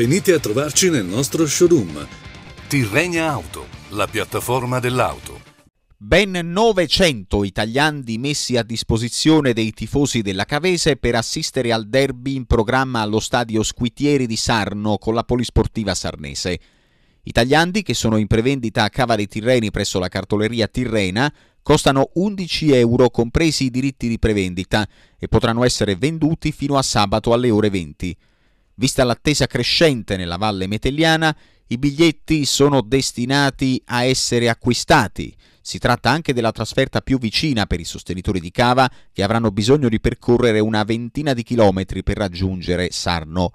Venite a trovarci nel nostro showroom. Tirrenia Auto, la piattaforma dell'auto. Ben 900 italiani messi a disposizione dei tifosi della Cavese per assistere al derby in programma allo stadio Squitieri di Sarno con la polisportiva sarnese. Italiani che sono in prevendita a Cava dei Tirreni presso la cartoleria Tirrena costano 11 euro compresi i diritti di prevendita e potranno essere venduti fino a sabato alle ore 20. Vista l'attesa crescente nella valle metelliana, i biglietti sono destinati a essere acquistati. Si tratta anche della trasferta più vicina per i sostenitori di Cava che avranno bisogno di percorrere una ventina di chilometri per raggiungere Sarno.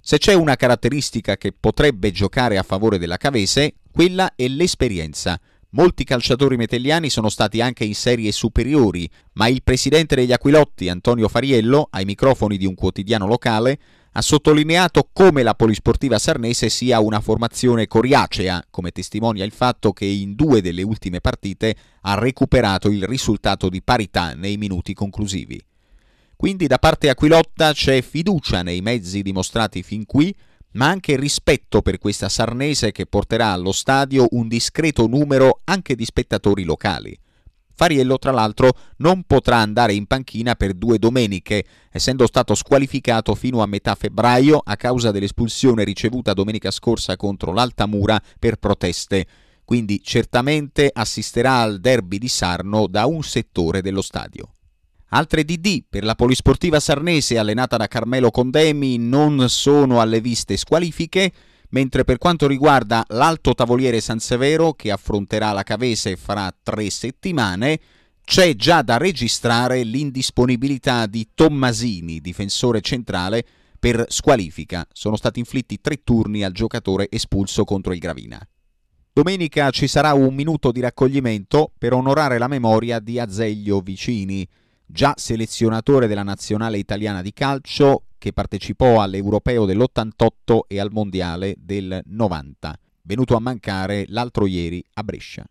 Se c'è una caratteristica che potrebbe giocare a favore della Cavese, quella è l'esperienza. Molti calciatori metelliani sono stati anche in serie superiori, ma il presidente degli Aquilotti, Antonio Fariello, ai microfoni di un quotidiano locale, ha sottolineato come la polisportiva sarnese sia una formazione coriacea, come testimonia il fatto che in due delle ultime partite ha recuperato il risultato di parità nei minuti conclusivi. Quindi da parte Aquilotta c'è fiducia nei mezzi dimostrati fin qui, ma anche rispetto per questa sarnese che porterà allo stadio un discreto numero anche di spettatori locali. Fariello, tra l'altro, non potrà andare in panchina per due domeniche, essendo stato squalificato fino a metà febbraio a causa dell'espulsione ricevuta domenica scorsa contro l'Altamura per proteste. Quindi certamente assisterà al derby di Sarno da un settore dello stadio. Altre DD per la polisportiva sarnese allenata da Carmelo Condemi non sono alle viste squalifiche, mentre per quanto riguarda l'alto tavoliere San Severo che affronterà la Cavese fra tre settimane, c'è già da registrare l'indisponibilità di Tommasini, difensore centrale, per squalifica. Sono stati inflitti tre turni al giocatore espulso contro il Gravina. Domenica ci sarà un minuto di raccoglimento per onorare la memoria di Azeglio Vicini, già selezionatore della nazionale italiana di calcio che partecipò all'Europeo dell'88 e al Mondiale del 90, venuto a mancare l'altro ieri a Brescia.